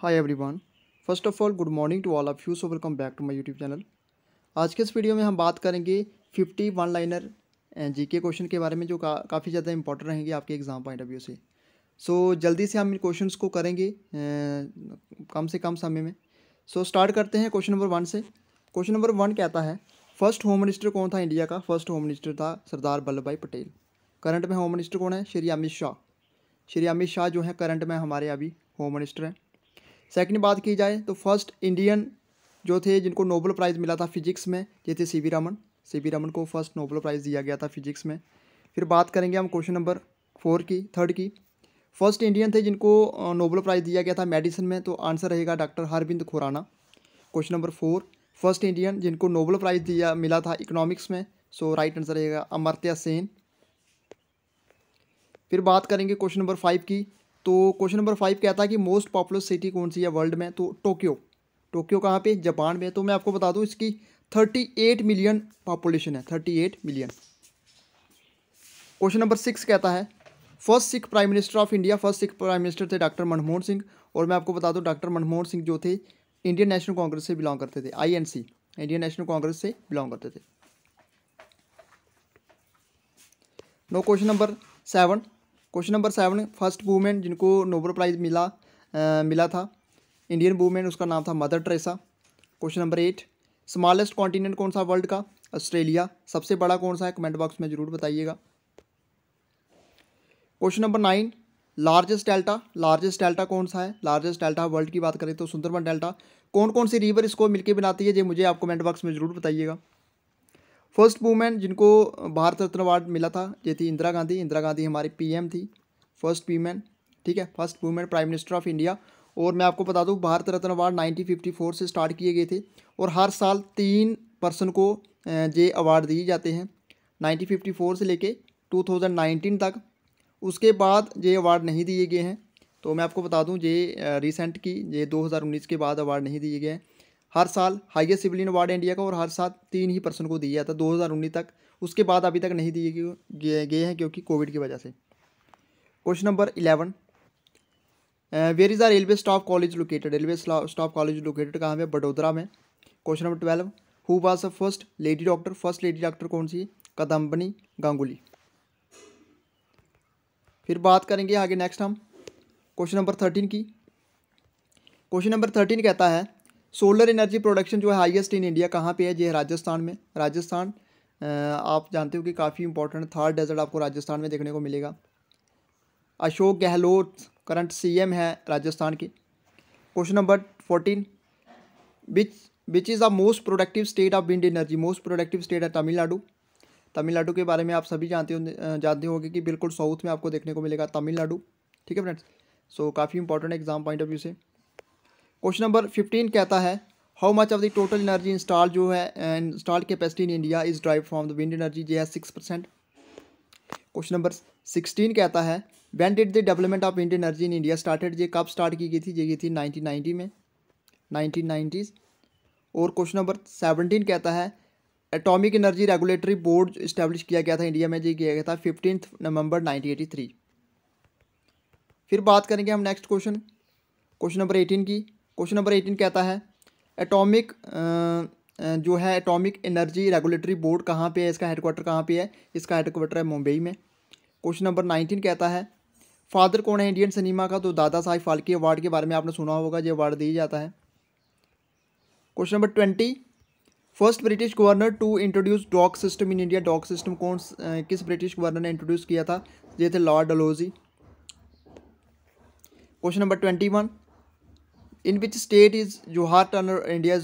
hi everyone first of all good morning to all of you so welcome back to my YouTube channel आज के इस video में हम बात करेंगे फिफ्टी वन लाइनर जी के क्वेश्चन के बारे में जो का, काफ़ी ज़्यादा इंपॉर्टेंट रहेंगे आपके एग्ज़ाम पॉइंट ऑफ व्यू से सो so, जल्दी से हम इन क्वेश्चन को करेंगे कम से कम समय में सो so, स्टार्ट करते हैं क्वेश्चन नंबर वन से क्वेश्चन नंबर वन कहता है फर्स्ट होम मिनिस्टर कौन था इंडिया का फर्स्ट होम मिनिस्टर था सरदार वल्लभ भाई पटेल करंट में होम मिनिस्टर कौन है श्री अमित शाह श्री अमित शाह जो है करंट में हमारे अभी होम मिनिस्टर हैं सेकंड बात की जाए तो फर्स्ट इंडियन जो थे जिनको नोबल प्राइज़ मिला था फिजिक्स में ये थे सी रमन सी रमन को फर्स्ट नोबल प्राइज़ दिया गया था फिजिक्स में फिर बात करेंगे हम क्वेश्चन नंबर फोर की थर्ड की फर्स्ट इंडियन थे जिनको नोबल प्राइज़ दिया गया था मेडिसिन में तो आंसर रहेगा doctor Harbind Khurana question number four first Indian जिनको नोबल प्राइज़ दिया मिला था इकोनॉमिक्स में सो राइट आंसर रहेगा अमर्त्या सेन फिर बात करेंगे क्वेश्चन नंबर फाइव की तो क्वेश्चन नंबर फाइव कहता है कि मोस्ट पॉपुलर सिटी कौन सी है वर्ल्ड में तो टोक्यो टोक्यो कहाँ पे जापान में तो मैं आपको बता दूँ इसकी थर्टी एट मिलियन पॉपुलेशन है thirty eight million question number six कहता है first Sikh prime minister of India first Sikh prime minister थे डॉक्टर मनमोहन सिंह और मैं आपको बता दूँ डॉक्टर मनमोहन सिंह जो थे इंडियन नेशनल कांग्रेस से बिलोंग करते थे आई इंडियन नेशनल कांग्रेस से बिलोंग करते थे no question number seven question number seven first woman जिनको नोबल प्राइज़ मिला आ, मिला था इंडियन वूमेन उसका नाम था Mother Teresa question number eight smallest continent कौन सा वर्ल्ड का ऑस्ट्रेलिया सबसे बड़ा कौन सा है कमेंट बॉक्स में ज़रूर बताइएगा question number nine largest delta largest delta कौन सा है लार्जेस्ट डेल्टा वर्ल्ड की बात करें तो सुंदरबन डेल्टा कौन कौन सी रिवर इसको मिलकर बनाती है ये मुझे आप कमेंट बॉक्स में ज़रूर बताइएगा फर्स्ट वूमेन जिनको भारत रत्न अवार्ड मिला था ये थी इंदिरा गांधी इंदिरा गांधी हमारी पीएम थी फर्स्ट वीमेन ठीक है first woman prime minister of India और मैं आपको बता दूँ भारत रत्न अवार्ड नाइनटीन से स्टार्ट किए गए थे और हर साल तीन पर्सन को ये अवार्ड दिए जाते हैं 1954 से लेके 2019 तक उसके बाद ये अवार्ड नहीं दिए गए हैं तो मैं आपको बता दूं ये रिसेंट की ये 2019 के बाद अवार्ड नहीं दिए गए हैं हर साल हाईएस्ट सिविलियन अवार्ड इंडिया का और हर साल तीन ही पर्सन को दिया जाता है दो तक उसके बाद अभी तक नहीं दिए गए हैं क्योंकि कोविड की वजह से question number eleven where is a railway staff college located railway staff college located कहाँ पे बडोदरा में question number twelve who was a first lady doctor first lady doctor कौन सी कदम्बनी गांगुली फिर बात करेंगे आगे नेक्स्ट हम क्वेश्चन नंबर थर्टीन की क्वेश्चन नंबर थर्टीन कहता है सोलर एनर्जी प्रोडक्शन जो है हाईएस्ट इन इंडिया कहाँ पे है जी राजस्थान में राजस्थान आप जानते हो कि काफ़ी इंपॉर्टेंट थर्ड डेजर्ट आपको राजस्थान में देखने को मिलेगा अशोक गहलोत करंट सीएम है राजस्थान की question number fourteen which which is the most productive state of wind energy most productive state है तमिलनाडु तमिलनाडु के बारे में आप सभी जानते हो जानते होंगे कि बिल्कुल साउथ में आपको देखने को मिलेगा तमिलनाडु ठीक है फ्रेंड्स सो so, काफ़ी important exam point of view से क्वेश्चन नंबर फिफ्टीन कहता है how much of the total energy install जो है install capacity in India is drive from the wind energy जो है six percent question number sixteen कहता है when did the development of wind energy in India started ये कब start की गई थी ये की थी नाइनटीन नाइन्टी में नाइनटीन नाइनटीज और क्वेश्चन नंबर सेवनटीन कहता है atomic energy regulatory board establish किया गया था इंडिया में ये किया गया था फिफ्टीन नवंबर थ्री फिर बात करेंगे हम next question question number eighteen की क्वेश्चन नंबर एटीन कहता है एटॉमिक जो है एटॉमिक एनर्जी रेगुलेटरी बोर्ड कहाँ पे है इसका हेडक्वार्टर कहाँ पे है इसका हेडक्वार्टर है मुंबई में क्वेश्चन नंबर नाइनटीन कहता है फादर कौन है इंडियन सिनेमा का तो दादा साहिब फाल्के अवार्ड के बारे में आपने सुना होगा जो अवार्ड दिया जाता है question number twenty first British governor to introduce dog system in India dog system कौन किस ब्रिटिश गवर्नर ने इंट्रोड्यूस किया था ये थे Lord Dalhousie question number twenty one in which state is जोहार टनल इंडिया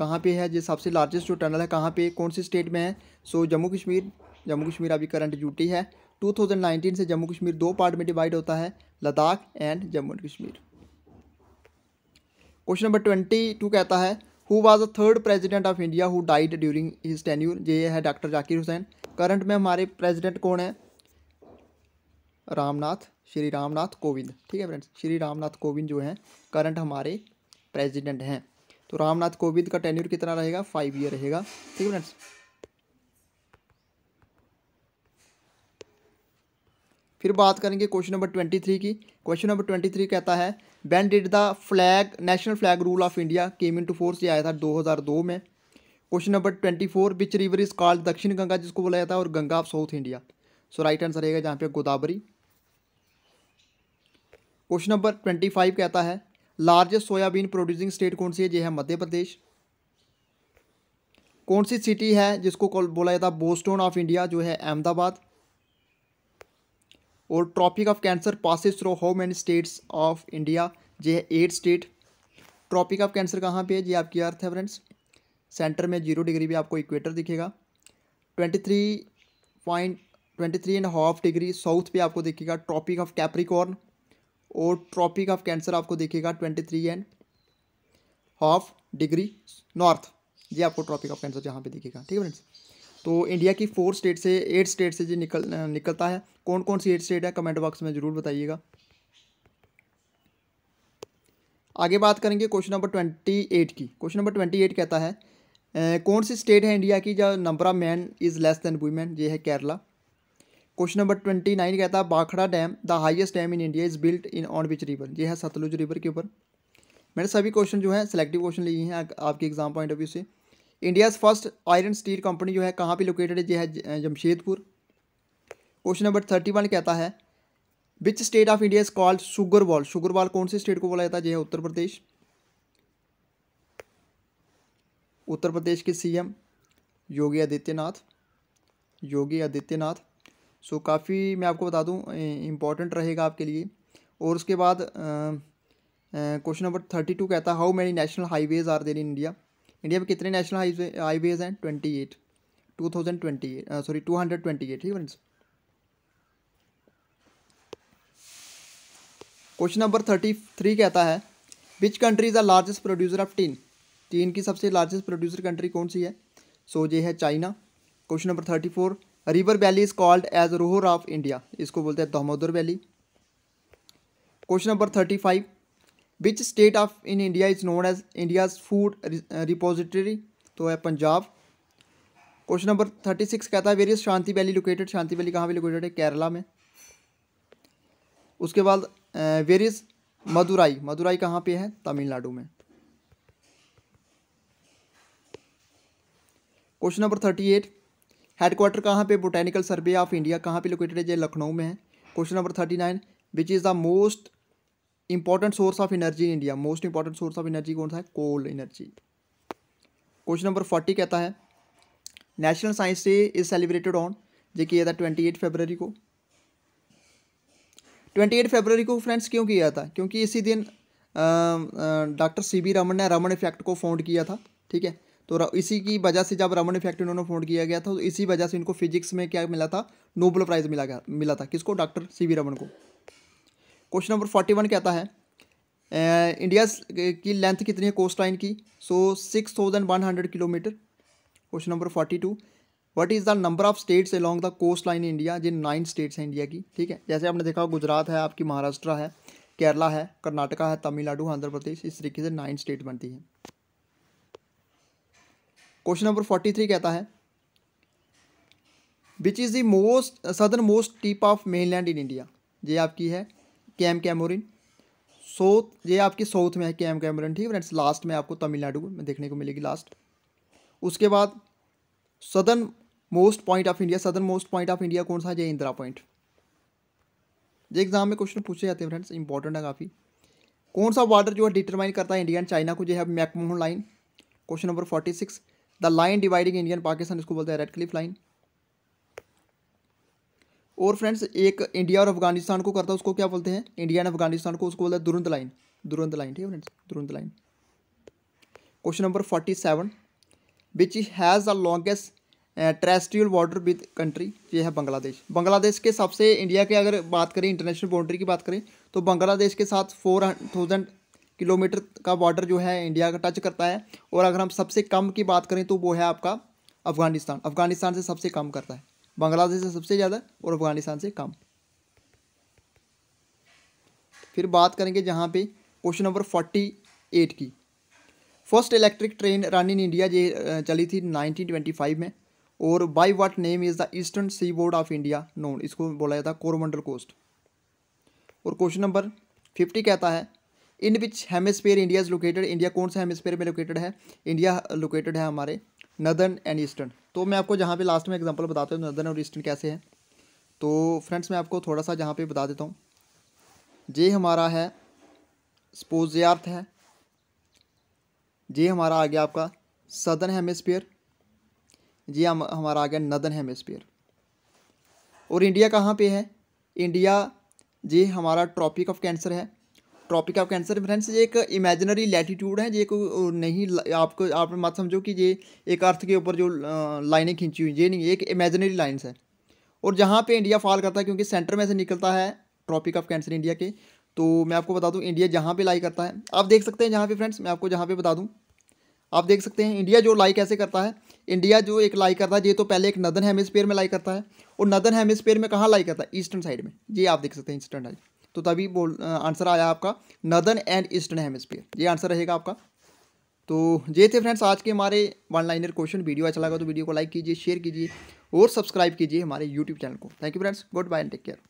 कहाँ पे है जो सबसे लार्जेस्ट जो टनल है कहाँ पे कौन सी स्टेट में है सो so, जम्मू कश्मीर जम्मू कश्मीर अभी करंट ड्यूटी है 2019 से जम्मू कश्मीर दो पार्ट में डिवाइड होता है Ladakh and Jammu and Kashmir question number twenty two कहता है who was the third president of India who died during his tenure ये है डॉक्टर जाकिर हुसैन करंट में हमारे प्रेजिडेंट कौन है रामनाथ श्री रामनाथ कोविंद ठीक है फ्रेंड्स श्री रामनाथ कोविंद जो हैं करंट हमारे प्रेसिडेंट हैं तो रामनाथ कोविंद का टेन्यूर कितना रहेगा फाइव ईयर रहेगा ठीक है फ्रेंड्स फिर बात करेंगे क्वेश्चन नंबर ट्वेंटी थ्री की क्वेश्चन नंबर ट्वेंटी थ्री कहता है when did the flag national flag rule of India came into force ये आया था 2002 में question number twenty four which river is called Dakshin Ganga जिसको बोला जाता है और Ganga of south India so right answer रहेगा जहाँ पे Godavari question number twenty five कहता है लार्जेस्ट सोयाबीन प्रोड्यूसिंग स्टेट कौन सी है यह है मध्य प्रदेश कौन सी सिटी है जिसको बोला जाता है बोस्टोन ऑफ इंडिया जो है अहमदाबाद और Tropic of Cancer passes through how many states of India जे है eight state Tropic of Cancer कहाँ पे है जी आपकी अर्थ है फ्रेंड्स सेंटर में जीरो डिग्री भी आपको इक्वेटर दिखेगा twenty three point twenty three and half degree south पे आपको दिखेगा ट्रॉपिक ऑफ कैप्रिकॉर्न और ट्रॉपिक ऑफ कैंसर आपको देखेगा twenty three and half degree north ये आपको ट्रॉपिक ऑफ कैंसर जहाँ पे देखेगा ठीक है फ्रेंड्स तो इंडिया की फोर स्टेट से एट स्टेट से जी निकल निकलता है कौन कौन सी एट स्टेट है कमेंट बॉक्स में ज़रूर बताइएगा आगे बात करेंगे क्वेश्चन नंबर ट्वेंटी एट की क्वेश्चन नंबर ट्वेंटी एट कहता है कौन सी स्टेट है इंडिया की जहाँ number of man is less than women ये है Kerala question number twenty nine कहता है बाखड़ा dam the highest dam in India is built in on which river ये है सतलुज रिवर के ऊपर मैंने सभी क्वेश्चन जो है सेलेक्टिव क्वेश्चन लिए हैं आपके एग्जाम पॉइंट ऑफ व्यू से India's first iron steel company जो है कहाँ पर लोकेटेड है ये है Jamshedpur question number thirty one कहता है which state of India is called sugar bowl sugar bowl कौन से स्टेट को बोला जाता है यह है उत्तर प्रदेश उत्तर प्रदेश के CM Yogi Adityanath Yogi Adityanath so so, काफ़ी मैं आपको बता दूं इम्पॉर्टेंट रहेगा आपके लिए और उसके बाद क्वेश्चन नंबर थर्टी टू कहता है how many national highways are there in India India में कितने नेशनल हाईवे हाईवेज़ हैं twenty eight two thousand twenty eight sorry two hundred twenty eight friends question number thirty three कहता है which country is the largest producer of tin tin की सबसे largest producer country कौन सी है सो so, ये है China question number thirty four river valley is called as Ruhr of India इसको बोलते हैं Damodar valley question number thirty five which state of in India is known as India's food repository तो है Punjab question number thirty six कहता है where Shanti valley located Shanti valley कहाँ पर located है केरला में उसके बाद वेरियस मदुराई मदुराई कहाँ पे है तमिलनाडु में question number thirty eight headquarter कहाँ पे बोटेनिकल सर्वे ऑफ इंडिया कहाँ पे लोकेटेड है ये लखनऊ में है question number thirty nine which is the most important source of energy in India most important source of energy कौन सा है coal energy question number forty कहता है national science day is celebrated on जो किया था ट्वेंटी एट फेबररी को twenty eight February को फ्रेंड्स क्यों किया था क्योंकि इसी दिन डॉक्टर सी बी रमन ने रमन इफेक्ट को फाउंड किया था ठीक है तो इसी की वजह से जब रमन इफेक्ट इन्होंने फोन किया गया था तो इसी वजह से इनको फिजिक्स में क्या मिला था नोबल प्राइज़ मिला गया मिला था किसको डॉक्टर सी वी रमन को क्वेश्चन नंबर फोर्टी वन कहता है इंडिया की लेंथ कितनी है कोस्ट लाइन की so six thousand one hundred kilometre question number forty two what is the number of states along the coastline India जिन nine states हैं India की ठीक है जैसे आपने देखा गुजरात है आपकी महाराष्ट्र है केरला है कर्नाटका है तमिलनाडु आंध्र प्रदेश इस तरीके से नाइन स्टेट बनती हैं क्वेश्चन नंबर फोर्टी थ्री कहता है which is the most southernmost tip of mainland in India ये आपकी है कैम कैमोरिन साउथ ये आपकी साउथ में है कैम कैमोरिन ठीक है फ्रेंड्स लास्ट में आपको तमिलनाडु में देखने को मिलेगी लास्ट उसके बाद southernmost point of India southernmost point of India कौन सा है इंदिरा पॉइंट ये एग्जाम में क्वेश्चन पूछे जाते हैं फ्रेंड्स इंपॉर्टेंट है काफ़ी कौन सा बॉर्डर जो है डिटरमाइन करता है इंडिया एंड चाइना को जो है McMahon line question number forty six the line dividing Indian Pakistan इसको बोलते हैं रेड क्लिफ लाइन और फ्रेंड्स एक इंडिया और अफगानिस्तान को करता है उसको क्या बोलते हैं इंडिया एंड अफगानिस्तान को उसको बोलते हैं दुरंत लाइन दुरंत लाइन ठीक है friends Durand line question number forty seven which has the longest terrestrial border with country ये है बांग्लादेश बांग्लादेश के सबसे इंडिया के अगर बात करें इंटरनेशनल बाउंड्री की बात करें तो बांग्लादेश के साथ फोर थाउजेंड किलोमीटर का बॉर्डर जो है इंडिया का टच करता है और अगर हम सबसे कम की बात करें तो वो है आपका अफगानिस्तान अफगानिस्तान से सबसे कम करता है बांग्लादेश से सबसे ज़्यादा और अफगानिस्तान से कम फिर बात करेंगे जहाँ पे क्वेश्चन नंबर फोर्टी एट की first electric train run in India ये चली थी नाइनटीन ट्वेंटी फाइव में और by what name is the eastern seaboard of India known इसको बोला जाता है कोरमंडल कोस्ट और क्वेश्चन नंबर फिफ्टी कहता है in which hemisphere India is located India कौन सा हेमस्फेयर में लोकेटेड है इंडिया लोकेटेड है हमारे नदर्न एंड ईस्टर्न तो मैं आपको जहाँ पे लास्ट में एग्जांपल बताता हूँ नदर्न और ईस्टर्न कैसे हैं तो फ्रेंड्स मैं आपको थोड़ा सा जहाँ पे बता देता हूँ जे हमारा है स्पोजियार्थ है जे हमारा आ गया आपका सदर्न हेमस्फेयर जी हम हमारा आ गया नदर्न हेमस्फेयर और इंडिया कहाँ पे है इंडिया जी हमारा ट्रॉपिक ऑफ कैंसर है ट्रॉपिक ऑफ कैंसर फ्रेंड्स ये एक इमेजिनरी लैटीट्यूड है ये को नहीं आपको आप मत समझो कि ये एक अर्थ के ऊपर जो लाइनें खींची हुई ये नहीं एक इमेजिनरी लाइन्स है और जहाँ पे इंडिया फॉल करता है क्योंकि सेंटर में से निकलता है ट्रॉपिक ऑफ कैंसर इंडिया के तो मैं आपको बता दूँ इंडिया जहाँ पर लाई करता है आप देख सकते हैं जहाँ पर फ्रेंड्स मैं आपको जहाँ पर बता दूँ आप देख सकते हैं इंडिया जो लाई कैसे करता है इंडिया जो एक लाई करता है ये तो पहले एक नदन हेमिस्फेयर में लाई करता है और नदन हेमिस्फेयर में कहाँ लाई करता है ईस्टर्न साइड में ये आप देख सकते हैं ईस्टर्न साइड तो तभी बोल आंसर आया आपका नदन एंड ईस्टर्न हेमिस्फीयर ये आंसर रहेगा आपका तो ये थे फ्रेंड्स आज के हमारे वन लाइनर क्वेश्चन वीडियो अच्छा लगा तो वीडियो को लाइक कीजिए शेयर कीजिए और सब्सक्राइब कीजिए हमारे यूट्यूब चैनल को thank you friends goodbye and take care